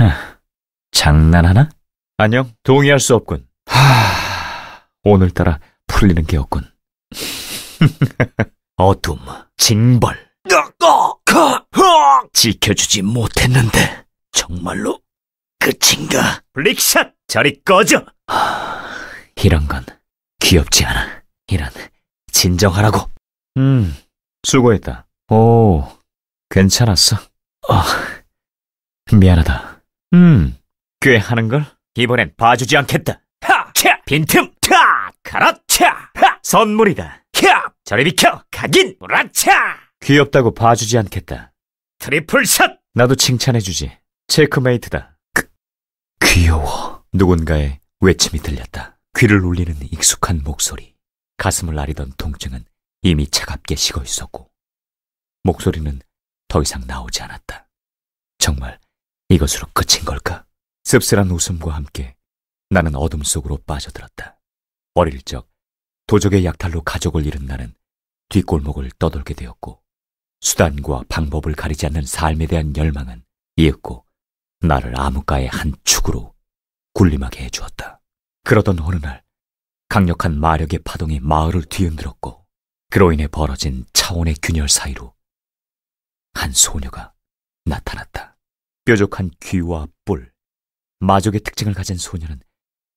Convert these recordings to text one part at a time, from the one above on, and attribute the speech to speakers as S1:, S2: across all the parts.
S1: 장난하나? 안녕, 동의할 수 없군. 하, 오늘따라 풀리는 게 없군. 어둠, 징벌. 지켜주지 못했는데 정말로 끝인가? 블릭샷, 자리 꺼져. 하, 이런 건 귀엽지 않아. 이런, 진정하라고. 음, 수고했다. 오, 괜찮았어. 어, 미안하다. 음, 꽤 하는걸? 이번엔 봐주지 않겠다. 하! 차! 빈틈! 타! 가라! 차! 하! 선물이다. 캬! 저리 비켜! 각인! 우라차! 귀엽다고 봐주지 않겠다. 트리플 샷! 나도 칭찬해주지. 체크메이트다. 그, 귀여워. 누군가의 외침이 들렸다. 귀를 울리는 익숙한 목소리. 가슴을 아리던 통증은 이미 차갑게 식어 있었고, 목소리는 더 이상 나오지 않았다. 정말 이것으로 끝인 걸까? 씁쓸한 웃음과 함께 나는 어둠 속으로 빠져들었다. 어릴 적 도적의 약탈로 가족을 잃은 나는 뒷골목을 떠돌게 되었고 수단과 방법을 가리지 않는 삶에 대한 열망은 이윽고 나를 암흑가의 한 축으로 군림하게 해주었다. 그러던 어느 날 강력한 마력의 파동이 마을을 뒤흔들었고 그로 인해 벌어진 차원의 균열 사이로 한 소녀가 나타났다. 뾰족한 귀와 뿔, 마족의 특징을 가진 소녀는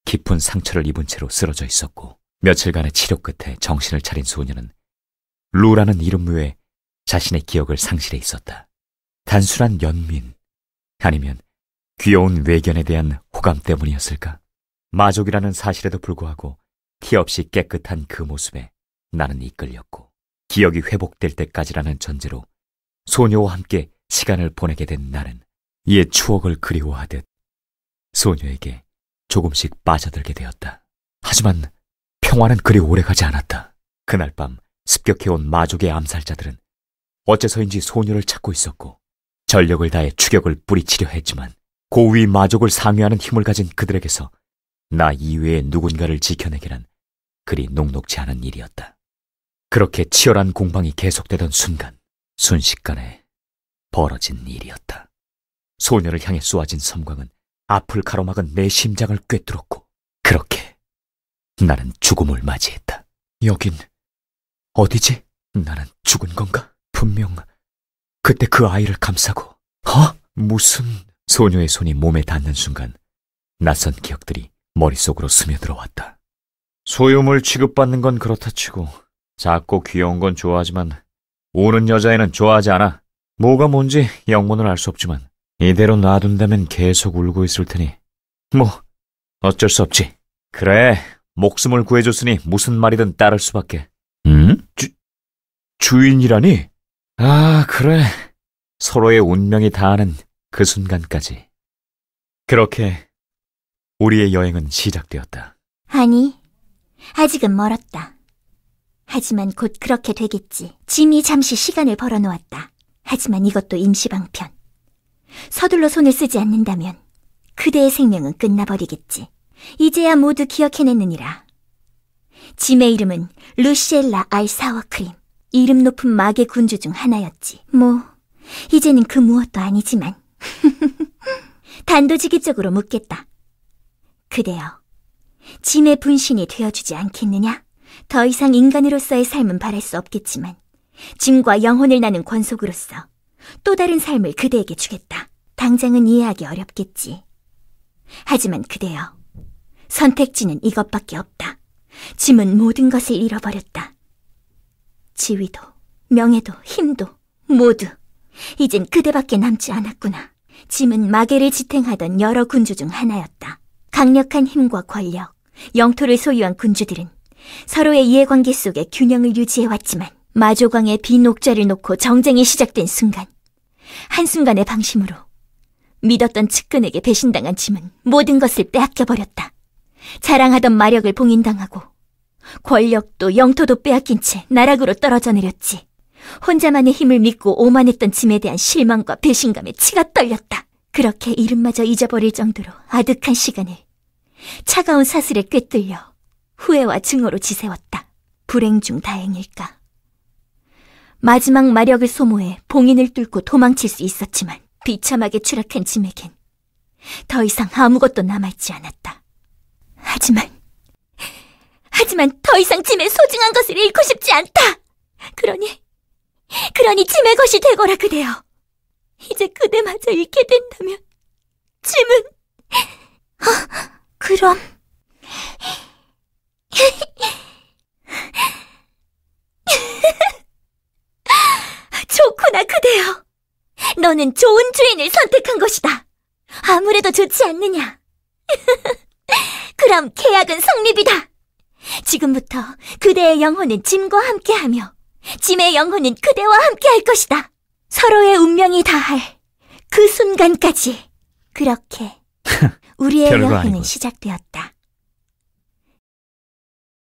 S1: 깊은 상처를 입은 채로 쓰러져 있었고 며칠간의 치료 끝에 정신을 차린 소녀는 루라는 이름 외에 자신의 기억을 상실해 있었다. 단순한 연민 아니면 귀여운 외견에 대한 호감 때문이었을까? 마족이라는 사실에도 불구하고 티 없이 깨끗한 그 모습에 나는 이끌렸고 기억이 회복될 때까지라는 전제로 소녀와 함께 시간을 보내게 된 나는 옛 추억을 그리워하듯 소녀에게 조금씩 빠져들게 되었다. 하지만 평화는 그리 오래가지 않았다. 그날 밤 습격해온 마족의 암살자들은 어째서인지 소녀를 찾고 있었고 전력을 다해 추격을 뿌리치려 했지만 고위 마족을 상회하는 힘을 가진 그들에게서 나 이외의 누군가를 지켜내기란 그리 녹록지 않은 일이었다. 그렇게 치열한 공방이 계속되던 순간 순식간에 벌어진 일이었다. 소녀를 향해 쏘아진 섬광은 앞을 가로막은 내 심장을 꿰뚫었고 그렇게 나는 죽음을 맞이했다. 여긴 어디지? 나는 죽은 건가? 분명 그때 그 아이를 감싸고 어? 무슨 소녀의 손이 몸에 닿는 순간 낯선 기억들이 머릿속으로 스며들어왔다. 소유물 취급받는 건 그렇다 치고 작고 귀여운 건 좋아하지만 우는 여자애는 좋아하지 않아. 뭐가 뭔지 영문을 알 수 없지만 이대로 놔둔다면 계속 울고 있을 테니 뭐 어쩔 수 없지. 그래 목숨을 구해줬으니 무슨 말이든 따를 수밖에. 응? 주, 주인이라니? 아 그래 서로의 운명이 닿는 그 순간까지. 그렇게 우리의 여행은 시작되었다.
S2: 아니, 아직은 멀었다. 하지만 곧 그렇게 되겠지. 짐이 잠시 시간을 벌어놓았다. 하지만 이것도 임시방편. 서둘러 손을 쓰지 않는다면 그대의 생명은 끝나버리겠지. 이제야 모두 기억해냈느니라. 짐의 이름은 루시엘라 알사워크림. 이름 높은 마계 군주 중 하나였지. 뭐, 이제는 그 무엇도 아니지만. 단도직입적으로 묻겠다. 그대여, 짐의 분신이 되어주지 않겠느냐? 더 이상 인간으로서의 삶은 바랄 수 없겠지만, 짐과 영혼을 나눈 권속으로서 또 다른 삶을 그대에게 주겠다. 당장은 이해하기 어렵겠지. 하지만 그대여, 선택지는 이것밖에 없다. 짐은 모든 것을 잃어버렸다. 지위도, 명예도, 힘도, 모두. 이젠 그대밖에 남지 않았구나. 짐은 마계를 지탱하던 여러 군주 중 하나였다. 강력한 힘과 권력, 영토를 소유한 군주들은 서로의 이해관계 속에 균형을 유지해왔지만 마조광의 비녹자를 놓고 정쟁이 시작된 순간, 한순간의 방심으로 믿었던 측근에게 배신당한 짐은 모든 것을 빼앗겨버렸다. 자랑하던 마력을 봉인당하고 권력도 영토도 빼앗긴 채 나락으로 떨어져 내렸지. 혼자만의 힘을 믿고 오만했던 짐에 대한 실망과 배신감에 치가 떨렸다. 그렇게 이름마저 잊어버릴 정도로 아득한 시간을 차가운 사슬에 꿰뚫려 후회와 증오로 지새웠다. 불행 중 다행일까. 마지막 마력을 소모해 봉인을 뚫고 도망칠 수 있었지만 비참하게 추락한 짐에겐 더 이상 아무것도 남아있지 않았다. 하지만, 하지만 더 이상 짐의 소중한 것을 잃고 싶지 않다! 그러니, 그러니 짐의 것이 되거라 그대여. 이제 그대마저 잃게 된다면, 짐은, 어, 그럼. 너는 좋은 주인을 선택한 것이다. 아무래도 좋지 않느냐. 그럼 계약은 성립이다. 지금부터 그대의 영혼은 짐과 함께하며 짐의 영혼은 그대와 함께할 것이다. 서로의 운명이 다할 그 순간까지
S1: 그렇게 우리의 여행은 시작되었다.